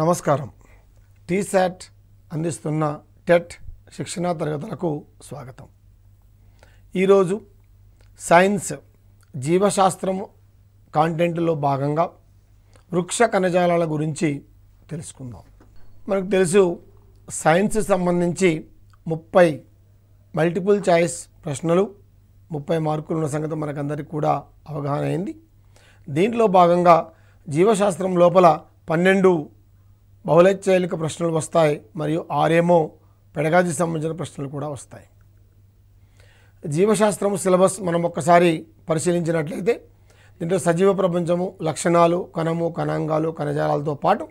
నమస్కారం టీశాట్ అందిస్తున్న టెట్ శిక్షణా తరగతులకు స్వాగతం ఈరోజు సైన్స్ జీవశాస్త్రం కాంటెంట్లో భాగంగా వృక్ష కణజాలాల గురించి తెలుసుకుందాం మనకు తెలుసు సైన్స్ సంబంధించి ముప్పై మల్టిపుల్ చాయిస్ ప్రశ్నలు ముప్పై మార్కులు ఉన్న సంగతి మనకందరికీ కూడా అవగాహన అయింది దీంట్లో భాగంగా జీవశాస్త్రం లోపల పన్నెండు బహుళైచ్ఛైలిక ప్రశ్నలు వస్తాయి మరియు ఆరేమో పెడగాజీ సంబంధించిన ప్రశ్నలు కూడా వస్తాయి జీవశాస్త్రము సిలబస్ మనం ఒక్కసారి పరిశీలించినట్లయితే దీంట్లో సజీవ ప్రపంచము లక్షణాలు కణము కణాంగాలు కణజాలాలతో పాటు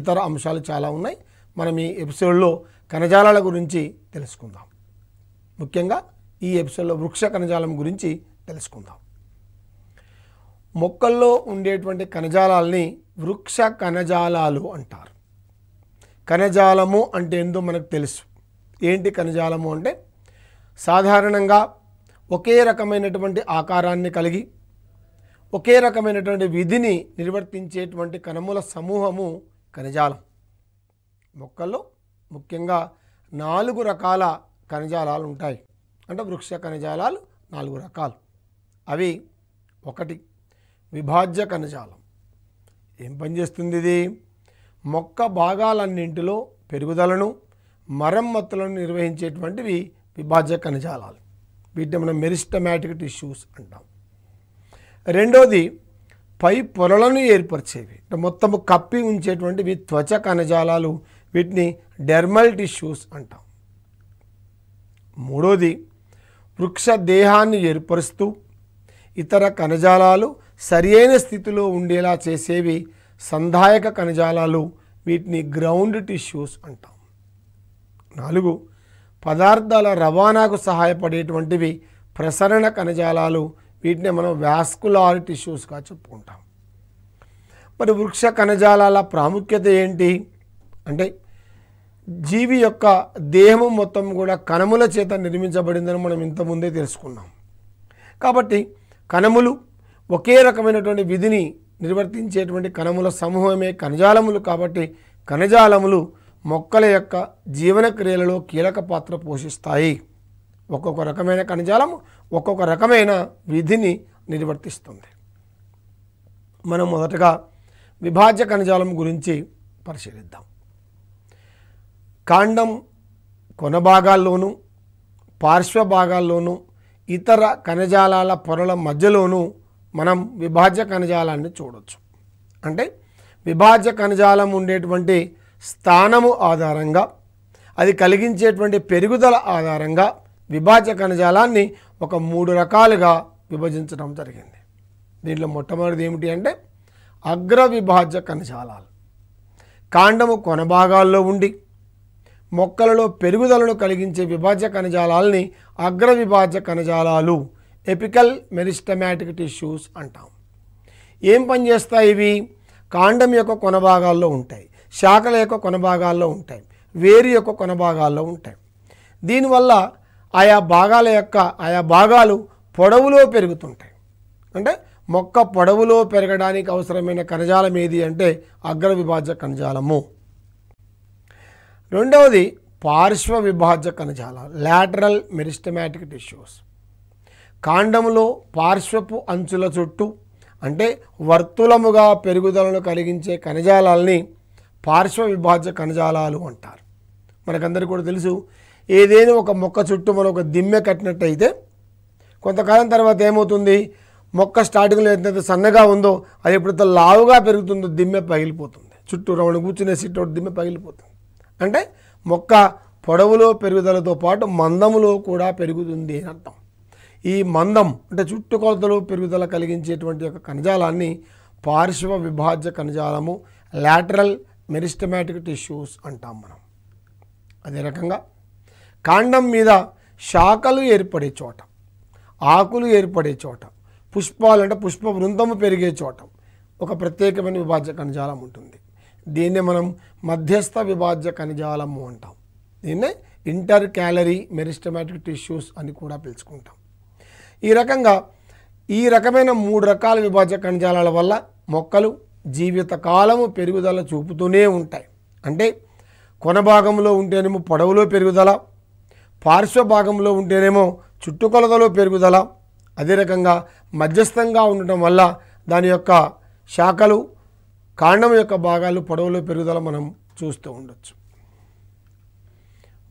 ఇతర అంశాలు చాలా ఉన్నాయి మనం ఈ ఎపిసోడ్లో కణజాలాల గురించి తెలుసుకుందాం ముఖ్యంగా ఈ ఎపిసోడ్లో వృక్ష కణజాలం గురించి తెలుసుకుందాం మొక్కల్లో ఉండేటువంటి కణజాలాల్ని వృక్ష కణజాలాలు అంటారు కణజాలము అంటే ఏందో మనకు తెలుసు ఏంటి కణజాలము అంటే సాధారణంగా ఒకే రకమైనటువంటి ఆకారాన్ని కలిగి ఒకే రకమైనటువంటి విధిని నిర్వర్తించేటువంటి కణముల సమూహము కణజాలం మొక్కల్లో ముఖ్యంగా నాలుగు రకాల కణజాలాలు ఉంటాయి అంటే వృక్ష కణజాలాలు నాలుగు రకాలు అవి ఒకటి విభాజ్య కణజాలం ఏం పనిచేస్తుంది ఇది మొక్క భాగాలన్నింటిలో పెరుగుదలను మరమ్మతులను నిర్వహించేటువంటివి విభాజ్య కణజాలాలు వీటిని మనం మెరిస్టమాటిక్ టిష్యూస్ అంటాం రెండోది పై పొరలను ఏర్పరిచేవి మొత్తము కప్పి ఉంచేటువంటివి త్వచ కణజాలాలు వీటిని డెర్మల్ టిష్యూస్ అంటాం మూడోది వృక్ష దేహాన్ని ఏర్పరుస్తూ ఇతర కణజాలాలు సరియైన స్థితిలో ఉండేలా చేసేవి సంధాయక కణజాలాలు వీటిని గ్రౌండ్ టిష్యూస్ అంటాం నాలుగు పదార్థాల రవాణాకు సహాయపడేటువంటివి ప్రసరణ కణజాలాలు వీటిని మనం వ్యాస్కులార్ టిష్యూస్గా చెప్పుకుంటాం మరి వృక్ష కణజాలాల ప్రాముఖ్యత ఏంటి అంటే జీవి యొక్క దేహము మొత్తం కూడా కణముల చేత నిర్మించబడిందని మనం ఇంతకుముందే తెలుసుకున్నాం కాబట్టి కణములు ఒకే రకమైనటువంటి విధిని నిర్వర్తించేటువంటి కణముల సమూహమే కణజాలములు కాబట్టి కణజాలములు మొక్కల యొక్క జీవనక్రియలలో కీలక పాత్ర పోషిస్తాయి ఒక్కొక్క రకమైన కణజాలం ఒక్కొక్క రకమైన విధిని నిర్వర్తిస్తుంది మనం మొదటగా విభాజ్య కణజాలం గురించి పరిశీలిద్దాం కాండం కొన భాగాల్లోనూ పార్శ్వ భాగాల్లోనూ ఇతర కణజాలాల పొరల మధ్యలోనూ మనం విభాజ్య కణజాలాన్ని చూడవచ్చు అంటే విభాజ్య కణజాలం ఉండేటువంటి స్థానము ఆధారంగా అది కలిగించేటువంటి పెరుగుదల ఆధారంగా విభాజ్య కణజాలాన్ని ఒక మూడు రకాలుగా విభజించడం జరిగింది దీంట్లో మొట్టమొదటిది ఏమిటి అంటే అగ్ర విభాజ్య కణజాలాలు కాండము కొన భాగాల్లో ఉండి మొక్కలలో పెరుగుదలను కలిగించే విభాజ్య కణజాలాల్ని అగ్ర విభాజ్య కణజాలాలు ఎపికల్ మెరిస్టమాటిక్ టిష్యూస్ అంటాం ఏం పనిచేస్తాయి ఇవి కాండం యొక్క కొన భాగాల్లో ఉంటాయి శాఖల యొక్క కొన భాగాల్లో ఉంటాయి వేరు యొక్క కొన భాగాల్లో ఉంటాయి దీనివల్ల ఆయా భాగాల యొక్క ఆయా భాగాలు పొడవులో పెరుగుతుంటాయి అంటే మొక్క పొడవులో పెరగడానికి అవసరమైన కణజాలం ఏది అంటే అగ్ర విభాజ్య కణజాలము రెండవది పార్శ్వ విభాజ్య కణజాలం లాటరల్ మెరిస్టమాటిక్ టిష్యూస్ కాండములో పార్శ్వపు అంచుల చుట్టూ అంటే వర్తులముగా పెరుగుదలను కలిగించే కణజాలాల్ని పార్శ్వ విభాజ్య కణజాలాలు అంటారు మనకందరికీ కూడా తెలుసు ఏదైనా ఒక మొక్క చుట్టూ మనం ఒక దిమ్మె కట్టినట్టయితే కొంతకాలం తర్వాత ఏమవుతుంది మొక్క స్టార్టింగ్లో ఎంత సన్నగా ఉందో అది ఎప్పుడైతే లావుగా పెరుగుతుందో దిమ్మె పగిలిపోతుంది చుట్టూ రౌండ్ కూర్చునే ఒకటి దిమ్మె పగిలిపోతుంది అంటే మొక్క పొడవులో పెరుగుదలతో పాటు మందములో కూడా పెరుగుతుంది అని అర్థం ఈ మందం అంటే చుట్టుకొలతలు పెరుగుదల కలిగించేటువంటి యొక్క కణజాలాన్ని పార్శ్వ విభాజ్య కణజాలము లాటరల్ మెరిస్టమాటిక్ టిష్యూస్ అంటాం మనం అదే రకంగా కాండం మీద శాఖలు ఏర్పడే చోట ఆకులు ఏర్పడే చోట పుష్పాలు అంటే పుష్ప బృందము పెరిగే చోట ఒక ప్రత్యేకమైన విభాజ్య కణజాలం ఉంటుంది దీన్నే మనం మధ్యస్థ విభాజ్య కణజాలము అంటాం దీన్నే ఇంటర్ క్యాలరీ మెరిస్టమాటిక్ టిష్యూస్ అని కూడా పిలుచుకుంటాం ఈ రకంగా ఈ రకమైన మూడు రకాల విభాజ కణజాలాల వల్ల మొక్కలు జీవితకాలము పెరుగుదల చూపుతూనే ఉంటాయి అంటే కొన భాగంలో ఉంటేనేమో పొడవులో పెరుగుదల పార్శ్వ భాగంలో ఉంటేనేమో చుట్టుకొలతలో పెరుగుదల అదే రకంగా మధ్యస్థంగా ఉండటం వల్ల దాని యొక్క శాఖలు కాండం యొక్క భాగాలు పొడవులో పెరుగుదల మనం చూస్తూ ఉండొచ్చు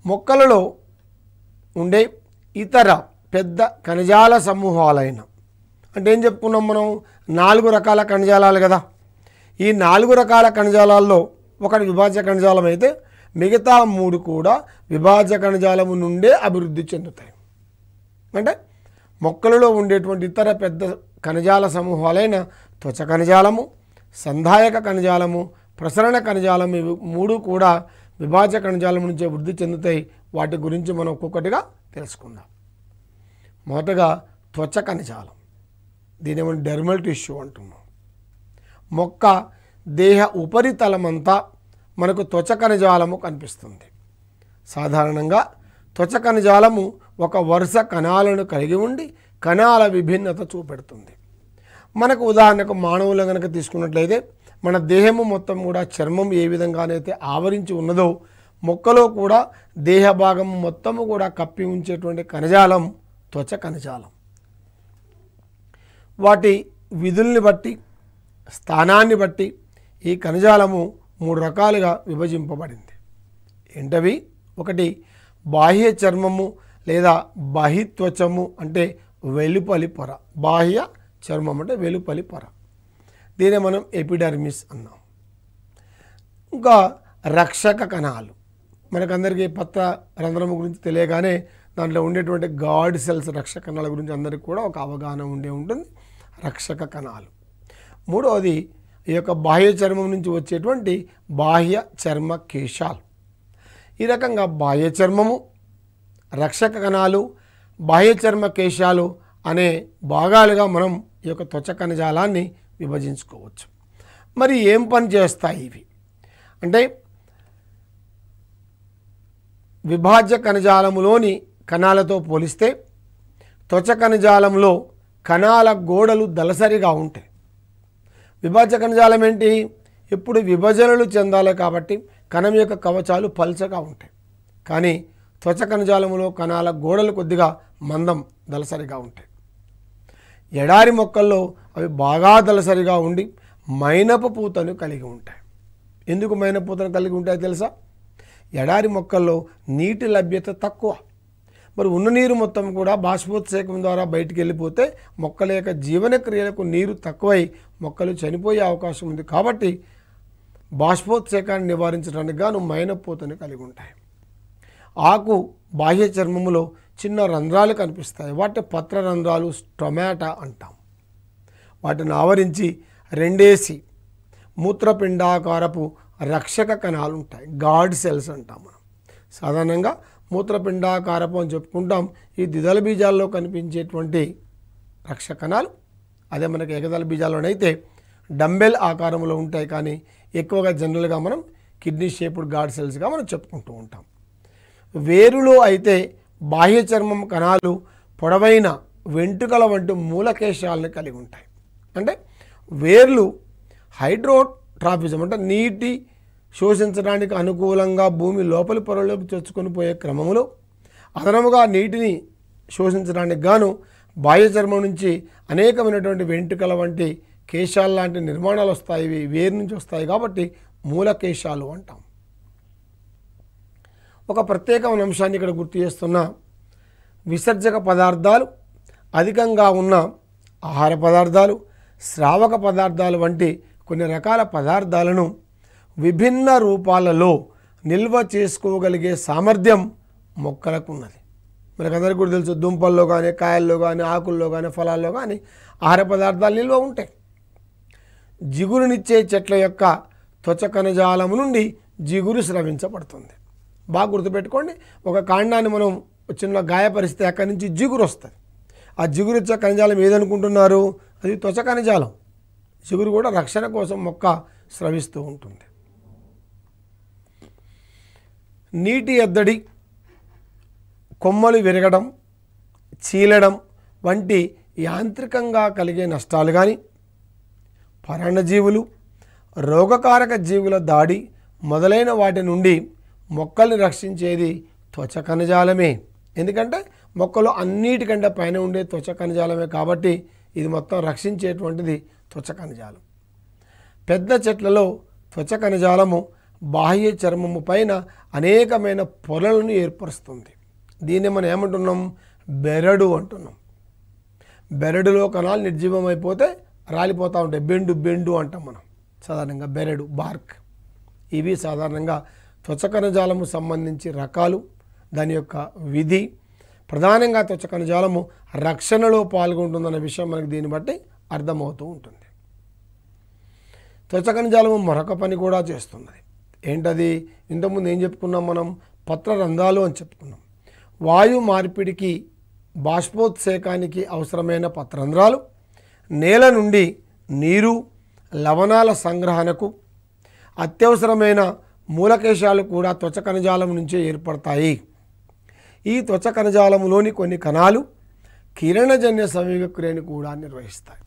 మొక్కలలో ఉండే ఇతర పెద్ద ఖనిజాల సమూహాలైన అంటే ఏం చెప్పుకున్నాం మనం నాలుగు రకాల ఖనిజాలాలు కదా ఈ నాలుగు రకాల కణజాలాల్లో ఒకటి విభాజ్య ఖనిజాలం అయితే మిగతా మూడు కూడా విభాజ్య కణజాలము నుండే అభివృద్ధి చెందుతాయి అంటే మొక్కలలో ఉండేటువంటి ఇతర పెద్ద కణజాల సమూహాలైన త్వచ కణజాలము సంధాయక కణజాలము ప్రసరణ కణజాలం ఇవి మూడు కూడా విభాజ్య కణజాలం నుంచి వృద్ధి చెందుతాయి వాటి గురించి మనం ఒక్కొక్కటిగా తెలుసుకుందాం మొదటగా త్వచ కణజాలం దీని ఏమంటే డెర్మల్ టిష్యూ అంటున్నాం మొక్క దేహ ఉపరితలమంతా మనకు త్వచ కణజాలము కనిపిస్తుంది సాధారణంగా త్వచ కణజాలము ఒక వరుస కణాలను కలిగి ఉండి కణాల విభిన్నత చూపెడుతుంది మనకు ఉదాహరణకు మానవులు కనుక తీసుకున్నట్లయితే మన దేహము మొత్తం కూడా చర్మం ఏ విధంగానైతే ఆవరించి ఉన్నదో మొక్కలో కూడా దేహ భాగం మొత్తము కూడా కప్పి ఉంచేటువంటి కణజాలం త్వచ కణజాలం వాటి విధుల్ని బట్టి స్థానాన్ని బట్టి ఈ కణజాలము మూడు రకాలుగా విభజింపబడింది ఏంటవి ఒకటి బాహ్య చర్మము లేదా త్వచము అంటే వెలుపలి పొర బాహ్య చర్మం అంటే వెలుపలి పొర దీనే మనం ఎపిడర్మిస్ అన్నాం ఇంకా రక్షక కణాలు మనకందరికీ పత్ర రంధ్రము గురించి తెలియగానే దాంట్లో ఉండేటువంటి గాడ్ సెల్స్ రక్షక కణాల గురించి అందరికీ కూడా ఒక అవగాహన ఉండే ఉంటుంది రక్షక కణాలు మూడవది ఈ యొక్క బాహ్య చర్మం నుంచి వచ్చేటువంటి బాహ్య చర్మ కేశాలు ఈ రకంగా బాహ్య చర్మము రక్షక కణాలు బాహ్య చర్మ కేశాలు అనే భాగాలుగా మనం ఈ యొక్క త్వచ కణజాలాన్ని విభజించుకోవచ్చు మరి ఏం పని చేస్తాయి ఇవి అంటే విభాజ్య కణజాలములోని కణాలతో పోలిస్తే త్వచ కణజాలంలో కణాల గోడలు దలసరిగా ఉంటాయి విభజ కణజాలం ఏంటి ఇప్పుడు విభజనలు చెందాలి కాబట్టి కణం యొక్క కవచాలు పల్చగా ఉంటాయి కానీ త్వచ కణజాలంలో కణాల గోడలు కొద్దిగా మందం దలసరిగా ఉంటాయి ఎడారి మొక్కల్లో అవి బాగా దలసరిగా ఉండి మైనపు పూతను కలిగి ఉంటాయి ఎందుకు మైనపు పూతను కలిగి ఉంటాయో తెలుసా ఎడారి మొక్కల్లో నీటి లభ్యత తక్కువ మరి ఉన్న నీరు మొత్తం కూడా బాష్పోత్సేకం ద్వారా బయటికి వెళ్ళిపోతే మొక్కల యొక్క జీవనక్రియలకు నీరు తక్కువై మొక్కలు చనిపోయే అవకాశం ఉంది కాబట్టి బాష్పోత్సేకాన్ని నివారించడానికి గాను మైనపోతని కలిగి ఉంటాయి ఆకు బాహ్య చర్మములో చిన్న రంధ్రాలు కనిపిస్తాయి వాటి పత్ర రంధ్రాలు టొమాటా అంటాం వాటిని ఆవరించి రెండేసి మూత్రపిండాకారపు రక్షక కణాలు ఉంటాయి గాడ్ సెల్స్ అంటాం మనం సాధారణంగా మూత్రపిండ కారపం అని చెప్పుకుంటాం ఈ ద్విదళ బీజాల్లో కనిపించేటువంటి రక్ష కణాలు అదే మనకి ఏకదల బీజాల్లోనైతే డంబెల్ ఆకారంలో ఉంటాయి కానీ ఎక్కువగా జనరల్గా మనం కిడ్నీ షేపుడ్ గాడ్ సెల్స్గా మనం చెప్పుకుంటూ ఉంటాం వేరులో అయితే బాహ్య చర్మం కణాలు పొడవైన వెంట్రుకల వంటి మూలకేశాలను కలిగి ఉంటాయి అంటే వేర్లు హైడ్రోట్రాఫిజం అంటే నీటి శోషించడానికి అనుకూలంగా భూమి లోపలి పొరలోకి చొచ్చుకొని పోయే క్రమంలో అదనముగా నీటిని శోషించడానికి గాను బాహ్యచర్మం నుంచి అనేకమైనటువంటి వెంట్రుకల వంటి కేశాలు లాంటి నిర్మాణాలు వస్తాయి వేరు నుంచి వస్తాయి కాబట్టి మూల కేశాలు అంటాం ఒక ప్రత్యేకమైన అంశాన్ని ఇక్కడ గుర్తు చేస్తున్న విసర్జక పదార్థాలు అధికంగా ఉన్న ఆహార పదార్థాలు శ్రావక పదార్థాలు వంటి కొన్ని రకాల పదార్థాలను విభిన్న రూపాలలో నిల్వ చేసుకోగలిగే సామర్థ్యం మొక్కలకు ఉన్నది మనకందరికీ కూడా తెలుసు దుంపల్లో కానీ కాయల్లో కానీ ఆకుల్లో కానీ ఫలాల్లో కానీ ఆహార పదార్థాలు నిల్వ ఉంటాయి జిగురునిచ్చే చెట్ల యొక్క త్వచ కణజాలం నుండి జిగురు స్రవించబడుతుంది బాగా గుర్తుపెట్టుకోండి ఒక కాండాన్ని మనం చిన్న గాయపరిస్తే అక్కడి నుంచి జిగురు వస్తుంది ఆ జిగురు ఇచ్చే కణజాలం ఏదనుకుంటున్నారు అది త్వచ కణజాలం జిగురు కూడా రక్షణ కోసం మొక్క స్రవిస్తూ ఉంటుంది నీటి ఎద్దడి కొమ్మలు విరగడం చీలడం వంటి యాంత్రికంగా కలిగే నష్టాలు కానీ పరాణజీవులు రోగకారక జీవుల దాడి మొదలైన వాటి నుండి మొక్కల్ని రక్షించేది త్వచ కణజాలమే ఎందుకంటే మొక్కలు అన్నిటికంటే పైన ఉండే త్వచ కణజాలమే కాబట్టి ఇది మొత్తం రక్షించేటువంటిది త్వచ కణజాలం పెద్ద చెట్లలో త్వచ కణజాలము బాహ్య చర్మము పైన అనేకమైన పొరలను ఏర్పరుస్తుంది దీన్ని మనం ఏమంటున్నాం బెరడు అంటున్నాం బెరడులో కణాలు నిర్జీవమైపోతే రాలిపోతూ ఉంటాయి బెండు బెండు అంటాం మనం సాధారణంగా బెరడు బార్క్ ఇవి సాధారణంగా త్వచకణజాలము సంబంధించి రకాలు దాని యొక్క విధి ప్రధానంగా త్వచకణజాలము రక్షణలో పాల్గొంటుందన్న విషయం మనకు దీన్ని బట్టి అర్థమవుతూ ఉంటుంది త్వచకణజాలము మరొక పని కూడా చేస్తున్నది ఏంటది ఇంతకుముందు ఏం చెప్పుకున్నాం మనం పత్ర రంధ్రాలు అని చెప్పుకున్నాం వాయు మార్పిడికి బాష్పోత్సేకానికి అవసరమైన పత్రంధ్రాలు నేల నుండి నీరు లవణాల సంగ్రహణకు అత్యవసరమైన మూలకేశాలు కూడా త్వచ కణజాలం నుంచే ఏర్పడతాయి ఈ త్వచ కణజాలంలోని కొన్ని కణాలు కిరణజన్య క్రియను కూడా నిర్వహిస్తాయి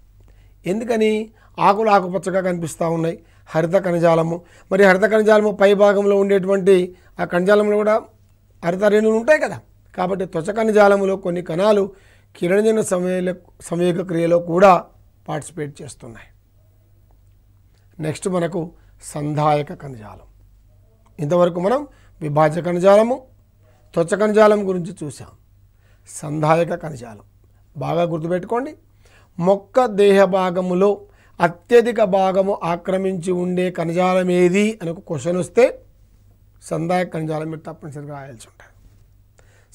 ఎందుకని ఆకులు ఆకుపచ్చగా కనిపిస్తూ ఉన్నాయి హరిత కణజాలము మరి హరిత కణజాలము పై భాగంలో ఉండేటువంటి ఆ కణజాలంలో కూడా హరిత రేణువులు ఉంటాయి కదా కాబట్టి త్వచ కణజాలములో కొన్ని కణాలు కిరణజన సమయ సంయోగ క్రియలో కూడా పార్టిసిపేట్ చేస్తున్నాయి నెక్స్ట్ మనకు సంధాయక కణజాలం ఇంతవరకు మనం విభాజ కణజాలము త్వచ కణజాలం గురించి చూసాం సంధాయక కణజాలం బాగా గుర్తుపెట్టుకోండి మొక్క దేహ భాగములో అత్యధిక భాగము ఆక్రమించి ఉండే కణజాలం ఏది అని ఒక క్వశ్చన్ వస్తే సందాయక కణజాలం మీరు తప్పనిసరిగా రాయాల్సి ఉంటుంది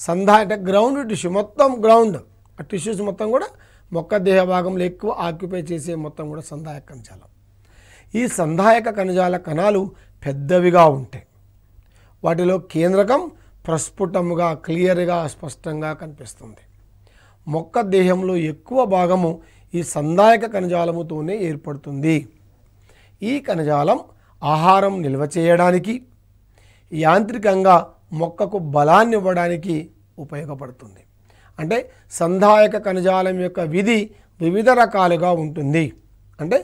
సందాయ అంటే గ్రౌండ్ టిష్యూ మొత్తం గ్రౌండ్ ఆ టిష్యూస్ మొత్తం కూడా మొక్క దేహ భాగంలో ఎక్కువ ఆక్యుపై చేసే మొత్తం కూడా సందాయక కణజాలం ఈ సంధాయక కణజాల కణాలు పెద్దవిగా ఉంటాయి వాటిలో కేంద్రకం ప్రస్ఫుటముగా క్లియర్గా స్పష్టంగా కనిపిస్తుంది మొక్క దేహంలో ఎక్కువ భాగము ఈ సందాయక కణజాలముతోనే ఏర్పడుతుంది ఈ కణజాలం ఆహారం నిల్వ చేయడానికి యాంత్రికంగా మొక్కకు బలాన్ని ఇవ్వడానికి ఉపయోగపడుతుంది అంటే సంధాయక కణజాలం యొక్క విధి వివిధ రకాలుగా ఉంటుంది అంటే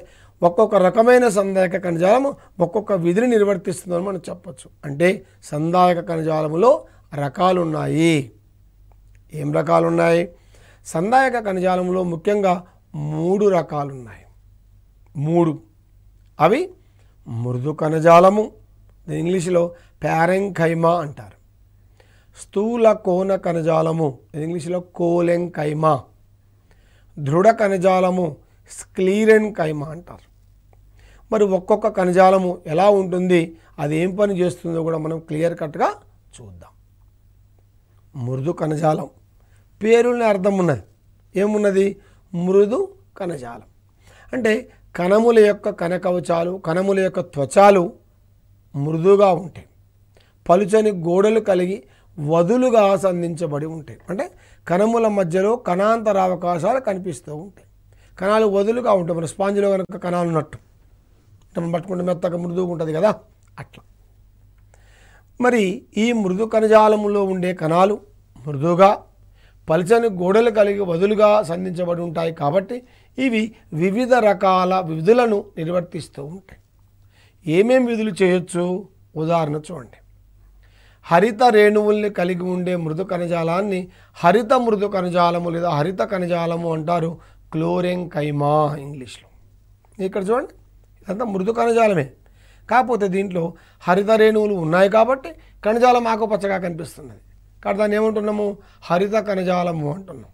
ఒక్కొక్క రకమైన సందాయక కణజాలం ఒక్కొక్క విధిని నిర్వర్తిస్తుందని మనం చెప్పచ్చు అంటే సందాయక కణజాలములో రకాలున్నాయి ఏం రకాలున్నాయి సందాయక కణజాలంలో ముఖ్యంగా మూడు రకాలున్నాయి మూడు అవి మృదు కణజాలము ఇంగ్లీష్లో ప్యారెంకైమా అంటారు స్థూల కోన కణజాలము ఇంగ్లీష్లో కోలెంకైమా దృఢ కణజాలము స్క్లీరెన్ కైమా అంటారు మరి ఒక్కొక్క కణజాలము ఎలా ఉంటుంది అది ఏం పని చేస్తుందో కూడా మనం క్లియర్ కట్గా చూద్దాం మృదు కణజాలం పేరుని అర్థం ఉన్నది ఏమున్నది మృదు కణజాలం అంటే కణముల యొక్క కనకవచాలు కణముల యొక్క త్వచాలు మృదుగా ఉంటాయి పలుచని గోడలు కలిగి వదులుగా సంధించబడి ఉంటాయి అంటే కణముల మధ్యలో కణాంతర అవకాశాలు కనిపిస్తూ ఉంటాయి కణాలు వదులుగా ఉంటాయి మన స్పాంజిలో కనుక కణాలు ఉన్నట్టు మనం పట్టుకుంటే మెత్తగా మృదువు ఉంటుంది కదా అట్లా మరి ఈ మృదు కణజాలములో ఉండే కణాలు మృదుగా పలిచని గోడలు కలిగి వదులుగా సంధించబడి ఉంటాయి కాబట్టి ఇవి వివిధ రకాల విధులను నిర్వర్తిస్తూ ఉంటాయి ఏమేమి విధులు చేయొచ్చు ఉదాహరణ చూడండి హరిత రేణువుల్ని కలిగి ఉండే మృదు కణజాలాన్ని హరిత మృదు కణజాలము లేదా హరిత కణజాలము అంటారు క్లోరిన్ కైమా ఇంగ్లీష్లో ఇక్కడ చూడండి ఇదంతా మృదు కణజాలమే కాకపోతే దీంట్లో హరిత రేణువులు ఉన్నాయి కాబట్టి కణజాలం ఆకుపచ్చగా కనిపిస్తున్నది కాబట్టి దాన్ని ఏమంటున్నాము హరిత కణజాలము అంటున్నాం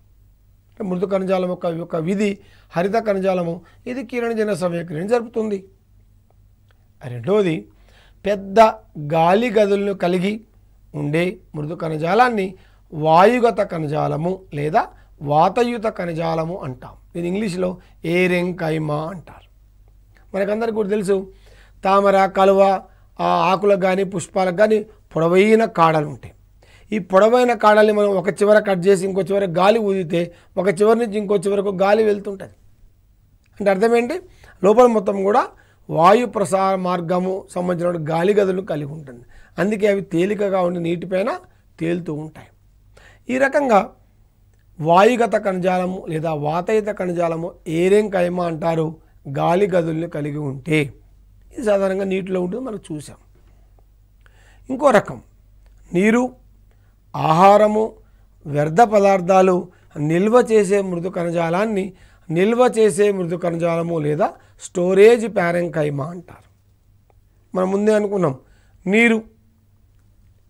మృదు కణజాలం యొక్క యొక్క విధి హరిత కణజాలము ఇది కిరణజన సమయక్రియను జరుపుతుంది రెండవది పెద్ద గాలి గదులను కలిగి ఉండే మృదు కణజాలాన్ని వాయుగత కణజాలము లేదా వాతయుత కణజాలము అంటాం దీని ఇంగ్లీష్లో ఏరెంకైమా అంటారు మనకందరికీ కూడా తెలుసు తామర కలువ ఆకులకు కానీ పుష్పాలకు కానీ పొడవైన కాడలు ఉంటాయి ఈ పొడవైన కాడల్ని మనం ఒక చివర కట్ చేసి ఇంకో చివర గాలి ఊదితే ఒక చివరి నుంచి ఇంకో చివరకు గాలి వెళ్తుంటుంది అంటే అర్థం ఏంటి లోపల మొత్తం కూడా వాయు ప్రసార మార్గము సంబంధించిన గాలి గదులు కలిగి ఉంటుంది అందుకే అవి తేలికగా ఉండి నీటిపైన తేలుతూ ఉంటాయి ఈ రకంగా వాయుగత కణజాలము లేదా వాతయుత కణజాలము ఏరేం కైమ అంటారు గాలి గదుల్ని కలిగి ఉంటే ఇది సాధారణంగా నీటిలో ఉంటుంది మనం చూసాం ఇంకో రకం నీరు ఆహారము వ్యర్థ పదార్థాలు నిల్వ చేసే మృదు కణజాలాన్ని నిల్వ చేసే మృదు కణజాలము లేదా స్టోరేజ్ ప్యారెంకైమా అంటారు మనం ముందే అనుకున్నాం నీరు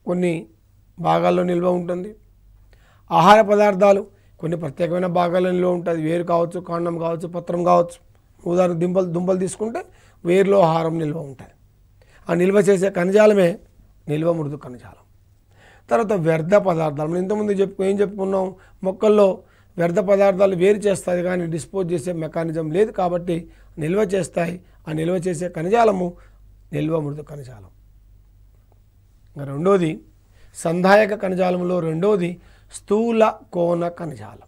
కొన్ని భాగాల్లో నిల్వ ఉంటుంది ఆహార పదార్థాలు కొన్ని ప్రత్యేకమైన భాగాల్లో నిల్వ ఉంటుంది వేరు కావచ్చు కాండం కావచ్చు పత్రం కావచ్చు ఉదాహరణ దుంపలు దుంపలు తీసుకుంటే వేరులో ఆహారం నిల్వ ఉంటుంది ఆ నిల్వ చేసే కణజాలమే నిల్వ మృదు కణజాలం తర్వాత వ్యర్థ పదార్థాలు మనం ఇంతకుముందు చెప్పుకో ఏం చెప్పుకున్నాం మొక్కల్లో వ్యర్థ పదార్థాలు వేరు చేస్తాయి కానీ డిస్పోజ్ చేసే మెకానిజం లేదు కాబట్టి నిల్వ చేస్తాయి ఆ నిల్వ చేసే కణజాలము నిల్వ మృదు కణజాలం రెండోది సంధాయక కణజాలంలో రెండోది స్థూల కోన కణజాలం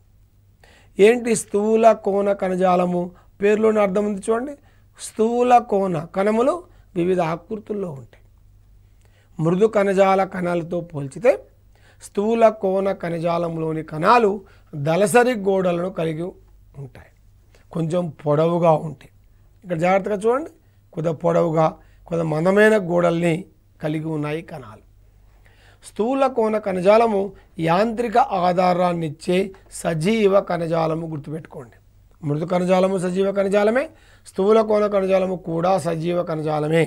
ఏంటి స్థూల కోన కణజాలము పేర్లోని అర్థం ఉంది చూడండి స్థూల కోన కణములు వివిధ ఆకృతుల్లో ఉంటాయి మృదు కణజాల కణాలతో పోల్చితే స్థూల కోన కణజాలంలోని కణాలు దళసరి గోడలను కలిగి ఉంటాయి కొంచెం పొడవుగా ఉంటాయి ఇక్కడ జాగ్రత్తగా చూడండి కొద్ది పొడవుగా కొద్ది మందమైన గోడల్ని కలిగి ఉన్నాయి కణాలు స్థూల కోన కణజాలము యాంత్రిక ఆధారాన్నిచ్చే సజీవ కణజాలము గుర్తుపెట్టుకోండి మృదు కణజాలము సజీవ కణజాలమే స్థూల కోన కణజాలము కూడా సజీవ కణజాలమే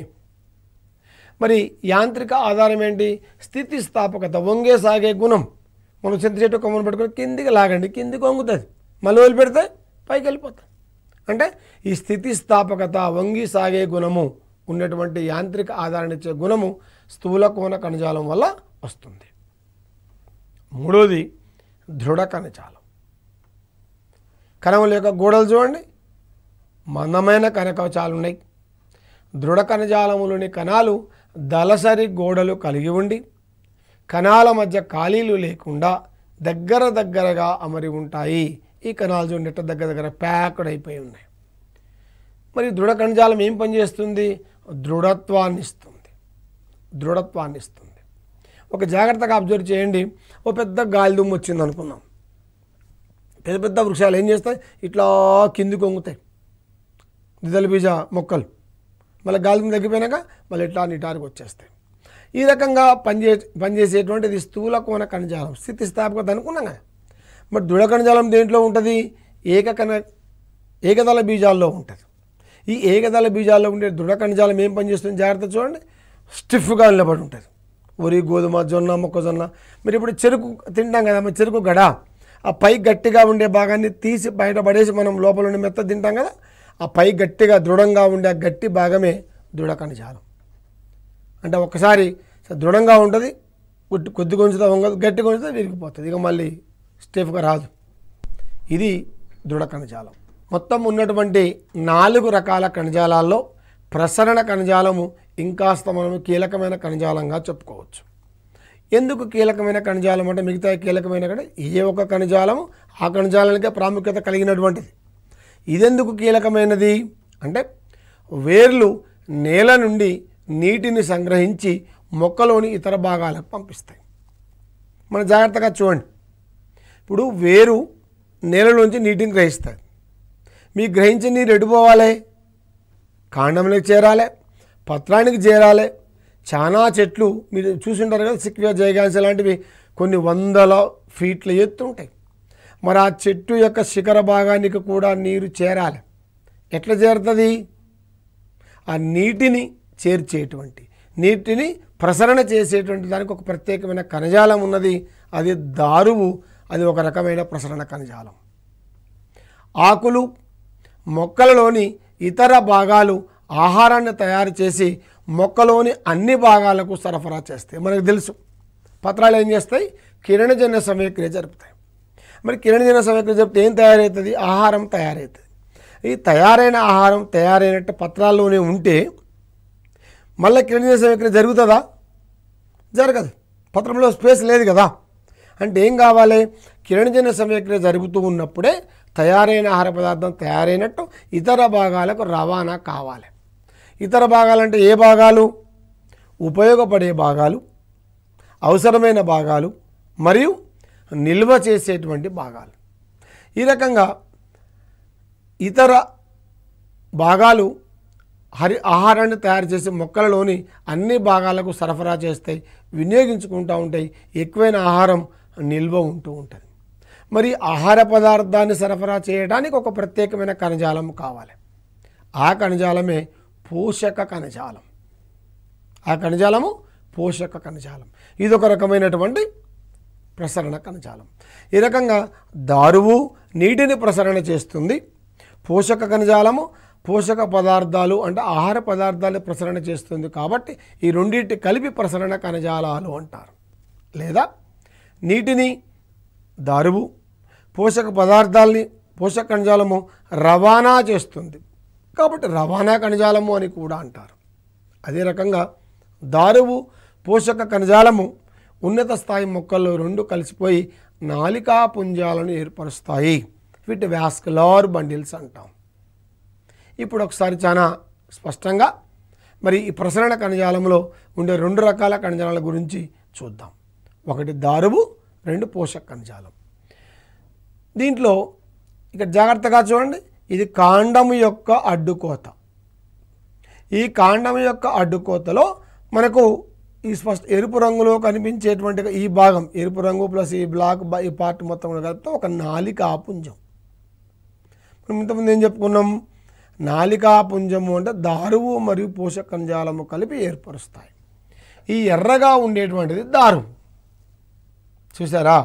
మరి యాంత్రిక ఆధారం ఏంటి స్థితిస్థాపకత వంగే సాగే గుణం మనం చింత చెట్టు కొమ్మను పెట్టుకుని కిందికి లాగండి కిందికి వంగుతుంది మళ్ళీ పెడితే పైకి వెళ్ళిపోతుంది అంటే ఈ స్థితిస్థాపకత వంగి సాగే గుణము ఉన్నటువంటి యాంత్రిక ఆధారాన్ని ఇచ్చే గుణము స్థూల కోణ కణజాలం వల్ల వస్తుంది మూడోది దృఢ కణజాలం కణముల యొక్క గోడలు చూడండి మందమైన కణకవచాలు ఉన్నాయి దృఢ కణజాలములోని కణాలు దళసరి గోడలు కలిగి ఉండి కణాల మధ్య ఖాళీలు లేకుండా దగ్గర దగ్గరగా అమరి ఉంటాయి ఈ కణాలు చూడట దగ్గర దగ్గర ప్యాక్డ్ అయిపోయి ఉన్నాయి మరి దృఢ కణజాలం ఏం పనిచేస్తుంది దృఢత్వాన్ని ఇస్తుంది దృఢత్వాన్ని ఇస్తుంది ఒక జాగ్రత్తగా అబ్జర్వ్ చేయండి ఓ పెద్ద గాలి దుమ్ము వచ్చింది అనుకుందాం పెద్ద పెద్ద వృక్షాలు ఏం చేస్తాయి ఇట్లా కింది కొంగుతాయి దిదల బీజ మొక్కలు మళ్ళీ గాలి తగ్గిపోయినాక మళ్ళీ ఇట్లా నిటారుకు వచ్చేస్తాయి ఈ రకంగా పనిచే పనిచేసేటువంటిది స్థూల కోణ కణజాలం స్థితిస్థాపకత అనుకున్నాం కదా మరి దృఢ కణజాలం దేంట్లో ఉంటుంది ఏక కణ ఏకదళ బీజాల్లో ఉంటుంది ఈ ఏకదళ బీజాల్లో ఉండే దృఢ కణజాలం ఏం పనిచేస్తుంది జాగ్రత్త చూడండి స్టిఫ్గా నిలబడి ఉంటుంది వరి గోధుమ జొన్న మొక్కజొన్న మీరు ఇప్పుడు చెరుకు తింటాం కదా మరి చెరుకు గడ ఆ పై గట్టిగా ఉండే భాగాన్ని తీసి బయట పడేసి మనం లోపల ఉండే మెత్త తింటాం కదా ఆ పై గట్టిగా దృఢంగా ఉండే ఆ గట్టి భాగమే దృఢ కణజాలం అంటే ఒకసారి దృఢంగా ఉంటుంది కొద్ది కొద్ది కొంచుతా గట్టి కొంచుతా విరిగిపోతుంది ఇక మళ్ళీ స్టేఫ్గా రాదు ఇది దృఢ కణజాలం మొత్తం ఉన్నటువంటి నాలుగు రకాల కణజాలాల్లో ప్రసరణ కణజాలము ఇంకాస్త మనము కీలకమైన కణజాలంగా చెప్పుకోవచ్చు ఎందుకు కీలకమైన కణజాలం అంటే మిగతా కీలకమైన ఏ ఒక్క కణజాలము ఆ కణజాలానికే ప్రాముఖ్యత కలిగినటువంటిది ఇదెందుకు కీలకమైనది అంటే వేర్లు నేల నుండి నీటిని సంగ్రహించి మొక్కలోని ఇతర భాగాలకు పంపిస్తాయి మనం జాగ్రత్తగా చూడండి ఇప్పుడు వేరు నేలలోంచి నీటిని గ్రహిస్తుంది మీ గ్రహించి నీరు ఎడిపోవాలి కాండంలోకి చేరాలి పత్రానికి చేరాలి చాలా చెట్లు మీరు చూసుంటారు కదా సిక్వియా జయగాన్స్ లాంటివి కొన్ని వందల ఫీట్ల ఎత్తు ఉంటాయి మరి ఆ చెట్టు యొక్క శిఖర భాగానికి కూడా నీరు చేరాలి ఎట్లా చేరుతుంది ఆ నీటిని చేర్చేటువంటి నీటిని ప్రసరణ చేసేటువంటి దానికి ఒక ప్రత్యేకమైన కణజాలం ఉన్నది అది దారువు అది ఒక రకమైన ప్రసరణ కణజాలం ఆకులు మొక్కలలోని ఇతర భాగాలు ఆహారాన్ని తయారు చేసి మొక్కలోని అన్ని భాగాలకు సరఫరా చేస్తాయి మనకు తెలుసు పత్రాలు ఏం చేస్తాయి కిరణజన్య సమయక్రియ జరుపుతాయి మరి కిరణజన సమయంలో చెప్తే ఏం తయారవుతుంది ఆహారం తయారవుతుంది ఈ తయారైన ఆహారం తయారైనట్టు పత్రాల్లోనే ఉంటే మళ్ళీ కిరణజన సమయక్రియ జరుగుతుందా జరగదు పత్రంలో స్పేస్ లేదు కదా అంటే ఏం కావాలి కిరణజన సమయక్రియ జరుగుతూ ఉన్నప్పుడే తయారైన ఆహార పదార్థం తయారైనట్టు ఇతర భాగాలకు రవాణా కావాలి ఇతర భాగాలంటే ఏ భాగాలు ఉపయోగపడే భాగాలు అవసరమైన భాగాలు మరియు నిల్వ చేసేటువంటి భాగాలు ఈ రకంగా ఇతర భాగాలు హరి ఆహారాన్ని తయారు చేసే మొక్కలలోని అన్ని భాగాలకు సరఫరా చేస్తాయి వినియోగించుకుంటూ ఉంటాయి ఎక్కువైన ఆహారం నిల్వ ఉంటూ ఉంటుంది మరి ఆహార పదార్థాన్ని సరఫరా చేయడానికి ఒక ప్రత్యేకమైన కణజాలం కావాలి ఆ కణజాలమే పోషక కణజాలం ఆ కణజాలము పోషక కణజాలం ఇది ఒక రకమైనటువంటి ప్రసరణ కణజాలం ఈ రకంగా దారువు నీటిని ప్రసరణ చేస్తుంది పోషక కణజాలము పోషక పదార్థాలు అంటే ఆహార పదార్థాలు ప్రసరణ చేస్తుంది కాబట్టి ఈ రెండింటి కలిపి ప్రసరణ కణజాలాలు అంటారు లేదా నీటిని దారువు పోషక పదార్థాలని పోషక కణజాలము రవాణా చేస్తుంది కాబట్టి రవాణా కణజాలము అని కూడా అంటారు అదే రకంగా దారువు పోషక కణజాలము ఉన్నత స్థాయి మొక్కల్లో రెండు కలిసిపోయి నాలికా పుంజాలను ఏర్పరుస్తాయి వీటి వ్యాస్కులార్ బండిల్స్ అంటాం ఇప్పుడు ఒకసారి చాలా స్పష్టంగా మరి ఈ ప్రసరణ కణజాలంలో ఉండే రెండు రకాల కణజాలాల గురించి చూద్దాం ఒకటి దారువు రెండు పోషక కణజాలం దీంట్లో ఇక్కడ జాగ్రత్తగా చూడండి ఇది కాండము యొక్క అడ్డుకోత ఈ కాండం యొక్క అడ్డుకోతలో మనకు ఈ స్పష్ట ఎరుపు రంగులో కనిపించేటువంటి ఈ భాగం ఎరుపు రంగు ప్లస్ ఈ బ్లాక్ ఈ పార్ట్ మొత్తం కలిపితే ఒక నాలికాపుంజం మనం ఇంతకుముందు ఏం చెప్పుకున్నాం నాలికాపుంజము అంటే దారువు మరియు పోషక కంజాలము కలిపి ఏర్పరుస్తాయి ఈ ఎర్రగా ఉండేటువంటిది దారువు చూసారా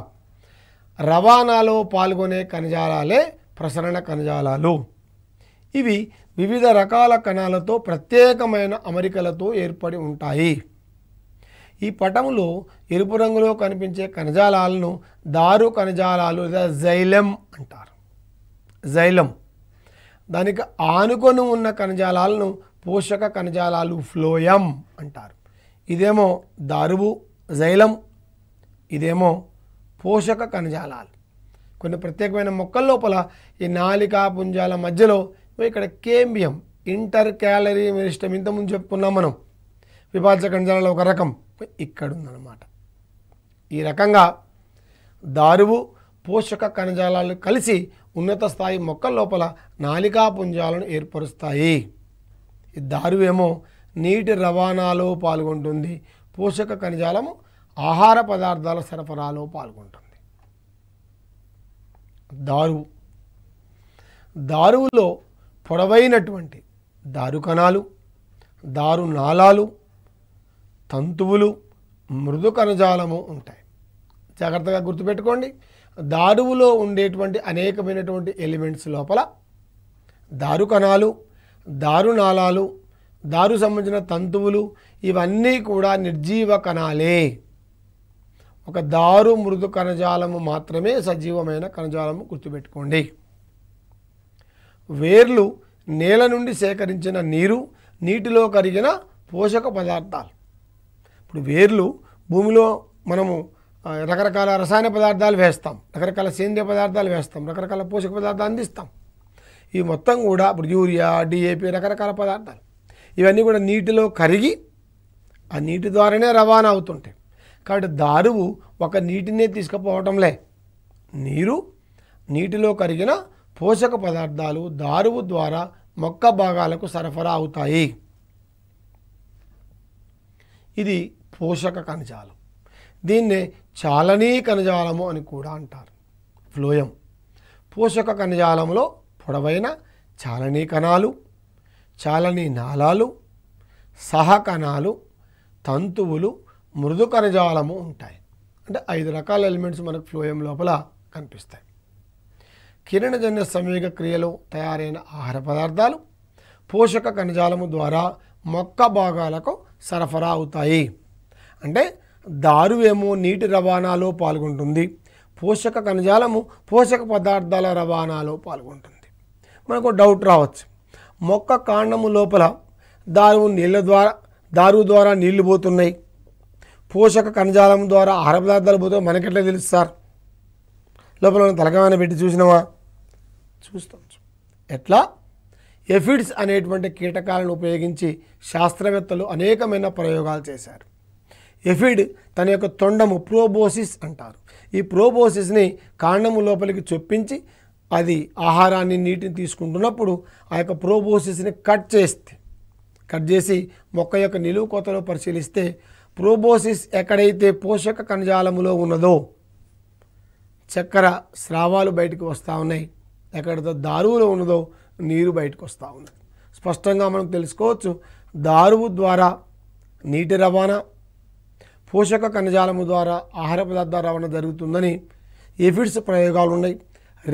రవాణాలో పాల్గొనే కణజాలాలే ప్రసరణ కణజాలాలు ఇవి వివిధ రకాల కణాలతో ప్రత్యేకమైన అమరికలతో ఏర్పడి ఉంటాయి ఈ పటములో ఎరుపు రంగులో కనిపించే కణజాలాలను దారు కణజాలాలు లేదా జైలం అంటారు జైలం దానికి ఆనుకొని ఉన్న కణజాలాలను పోషక కణజాలాలు ఫ్లోయం అంటారు ఇదేమో దారువు జైలం ఇదేమో పోషక కణజాలాలు కొన్ని ప్రత్యేకమైన మొక్కల లోపల ఈ నాలికా పుంజాల మధ్యలో ఇక్కడ కేంబియం ఇంటర్ క్యాలరీ మెరిష్టం ఇంతకుముందు చెప్పుకున్నాం మనం విభాజ్య కణజాలలో ఒక రకం ఉందన్నమాట ఈ రకంగా దారువు పోషక కణజాలాలు కలిసి ఉన్నత స్థాయి మొక్కల లోపల నాలికాపుంజాలను పుంజాలను ఏర్పరుస్తాయి ఈ దారువేమో నీటి రవాణాలో పాల్గొంటుంది పోషక కణజాలము ఆహార పదార్థాల సరఫరాలో పాల్గొంటుంది దారువు దారువులో పొడవైనటువంటి దారు కణాలు దారు నాళాలు తంతువులు మృదు కణజాలము ఉంటాయి జాగ్రత్తగా గుర్తుపెట్టుకోండి దారువులో ఉండేటువంటి అనేకమైనటువంటి ఎలిమెంట్స్ లోపల దారు కణాలు దారు నాళాలు దారు సంబంధించిన తంతువులు ఇవన్నీ కూడా నిర్జీవ కణాలే ఒక దారు మృదు కణజాలము మాత్రమే సజీవమైన కణజాలము గుర్తుపెట్టుకోండి వేర్లు నేల నుండి సేకరించిన నీరు నీటిలో కరిగిన పోషక పదార్థాలు ఇప్పుడు వేర్లు భూమిలో మనము రకరకాల రసాయన పదార్థాలు వేస్తాం రకరకాల సేంద్రియ పదార్థాలు వేస్తాం రకరకాల పోషక పదార్థాలు అందిస్తాం ఇవి మొత్తం కూడా ఇప్పుడు యూరియా డిఏపి రకరకాల పదార్థాలు ఇవన్నీ కూడా నీటిలో కరిగి ఆ నీటి ద్వారానే రవాణా అవుతుంటాయి కాబట్టి దారువు ఒక నీటినే తీసుకుపోవటంలే నీరు నీటిలో కరిగిన పోషక పదార్థాలు దారువు ద్వారా మొక్క భాగాలకు సరఫరా అవుతాయి ఇది పోషక కణజాలం దీన్నే చాలనీ కణజాలము అని కూడా అంటారు ఫ్లోయం పోషక కణజాలంలో పొడవైన చాలనీ కణాలు చాలనీ నాళాలు సహకణాలు తంతువులు మృదు కణజాలము ఉంటాయి అంటే ఐదు రకాల ఎలిమెంట్స్ మనకు ఫ్లోయం లోపల కనిపిస్తాయి కిరణజన్య సమీక క్రియలో తయారైన ఆహార పదార్థాలు పోషక కణజాలము ద్వారా మొక్క భాగాలకు సరఫరా అవుతాయి అంటే దారువేమో నీటి రవాణాలో పాల్గొంటుంది పోషక కణజాలము పోషక పదార్థాల రవాణాలో పాల్గొంటుంది మనకు డౌట్ రావచ్చు మొక్క కాండము లోపల దారువు నీళ్ళ ద్వారా దారువు ద్వారా నీళ్లు పోతున్నాయి పోషక కణజాలం ద్వారా ఆహార పదార్థాలు పోతే మనకెట్లా తెలుస్తారు లోపల మనం తలకమైన పెట్టి చూసినామా చూస్తాం ఎట్లా ఎఫిడ్స్ అనేటువంటి కీటకాలను ఉపయోగించి శాస్త్రవేత్తలు అనేకమైన ప్రయోగాలు చేశారు ఎఫిడ్ తన యొక్క తొండము ప్రోబోసిస్ అంటారు ఈ ప్రోబోసిస్ని కాండము లోపలికి చొప్పించి అది ఆహారాన్ని నీటిని తీసుకుంటున్నప్పుడు ఆ యొక్క ప్రోబోసిస్ని కట్ చేస్తే కట్ చేసి మొక్క యొక్క నిలువు కోతలో పరిశీలిస్తే ప్రోబోసిస్ ఎక్కడైతే పోషక కణజాలములో ఉన్నదో చక్కెర స్రావాలు బయటకు వస్తూ ఉన్నాయి ఎక్కడతో దారువులో ఉన్నదో నీరు బయటకు వస్తూ ఉంది స్పష్టంగా మనం తెలుసుకోవచ్చు దారువు ద్వారా నీటి రవాణా పోషక కణజాలము ద్వారా ఆహార పదార్థాలు రవాణా జరుగుతుందని ఎఫిడ్స్ ప్రయోగాలు ఉన్నాయి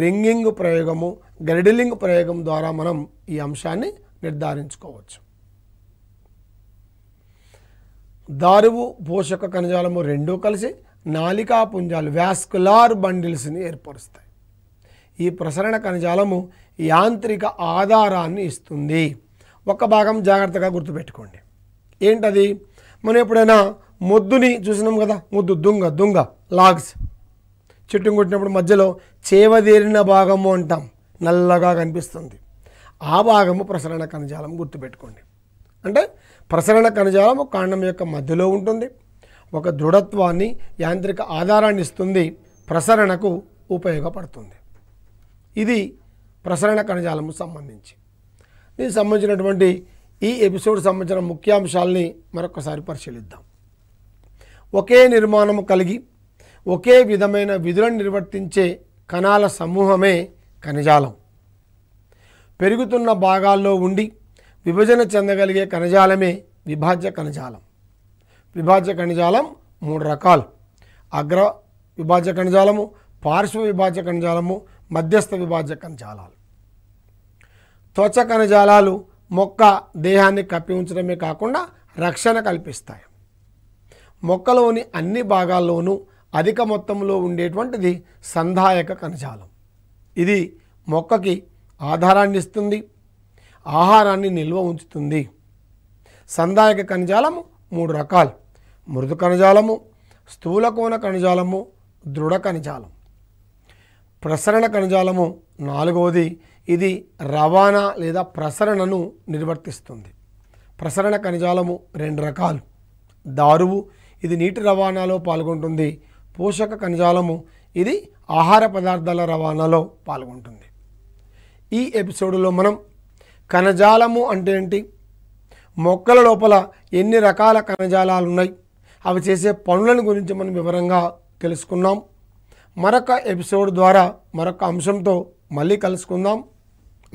రింగింగ్ ప్రయోగము గ్రెడిలింగ్ ప్రయోగం ద్వారా మనం ఈ అంశాన్ని నిర్ధారించుకోవచ్చు దారువు పోషక కణజాలము రెండూ కలిసి నాలికా పుంజాలు వ్యాస్కులార్ బండిల్స్ని ఏర్పరుస్తాయి ఈ ప్రసరణ కణజాలము యాంత్రిక ఆధారాన్ని ఇస్తుంది ఒక భాగం జాగ్రత్తగా గుర్తుపెట్టుకోండి ఏంటది మనం ఎప్పుడైనా మొద్దుని చూసినాం కదా ముద్దు దుంగ దుంగ లాగ్స్ చెట్టు కొట్టినప్పుడు మధ్యలో చేవదేరిన భాగము అంటాం నల్లగా కనిపిస్తుంది ఆ భాగము ప్రసరణ కణజాలం గుర్తుపెట్టుకోండి అంటే ప్రసరణ కణజాలం కాండం యొక్క మధ్యలో ఉంటుంది ఒక దృఢత్వాన్ని యాంత్రిక ఆధారాన్ని ఇస్తుంది ప్రసరణకు ఉపయోగపడుతుంది ఇది ప్రసరణ కణజాలము సంబంధించి దీనికి సంబంధించినటువంటి ఈ ఎపిసోడ్ సంబంధించిన ముఖ్యాంశాలని మరొకసారి పరిశీలిద్దాం ఒకే నిర్మాణము కలిగి ఒకే విధమైన విధులను నిర్వర్తించే కణాల సమూహమే కణజాలం పెరుగుతున్న భాగాల్లో ఉండి విభజన చెందగలిగే కణజాలమే విభాజ్య కణజాలం విభాజ్య కణజాలం మూడు రకాలు అగ్ర విభాజ్య కణజాలము పార్శ్వ విభాజ్య కణజాలము మధ్యస్థ విభాజ్య కణజాలాలు త్వచ కణజాలాలు మొక్క దేహాన్ని కప్పి ఉంచడమే కాకుండా రక్షణ కల్పిస్తాయి మొక్కలోని అన్ని భాగాల్లోనూ అధిక మొత్తంలో ఉండేటువంటిది సంధాయక కణజాలం ఇది మొక్కకి ఆధారాన్ని ఇస్తుంది ఆహారాన్ని నిల్వ ఉంచుతుంది సంధాయక కణజాలము మూడు రకాలు మృదు కణజాలము స్థూలకోణ కణజాలము దృఢ కణజాలం ప్రసరణ కణజాలము నాలుగవది ఇది రవాణా లేదా ప్రసరణను నిర్వర్తిస్తుంది ప్రసరణ కణజాలము రెండు రకాలు దారువు ఇది నీటి రవాణాలో పాల్గొంటుంది పోషక కణజాలము ఇది ఆహార పదార్థాల రవాణాలో పాల్గొంటుంది ఈ ఎపిసోడ్లో మనం కణజాలము అంటే ఏంటి మొక్కల లోపల ఎన్ని రకాల కణజాలాలు ఉన్నాయి అవి చేసే పనులను గురించి మనం వివరంగా తెలుసుకున్నాం మరొక ఎపిసోడ్ ద్వారా మరొక అంశంతో మళ్ళీ కలుసుకుందాం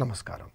నమస్కారం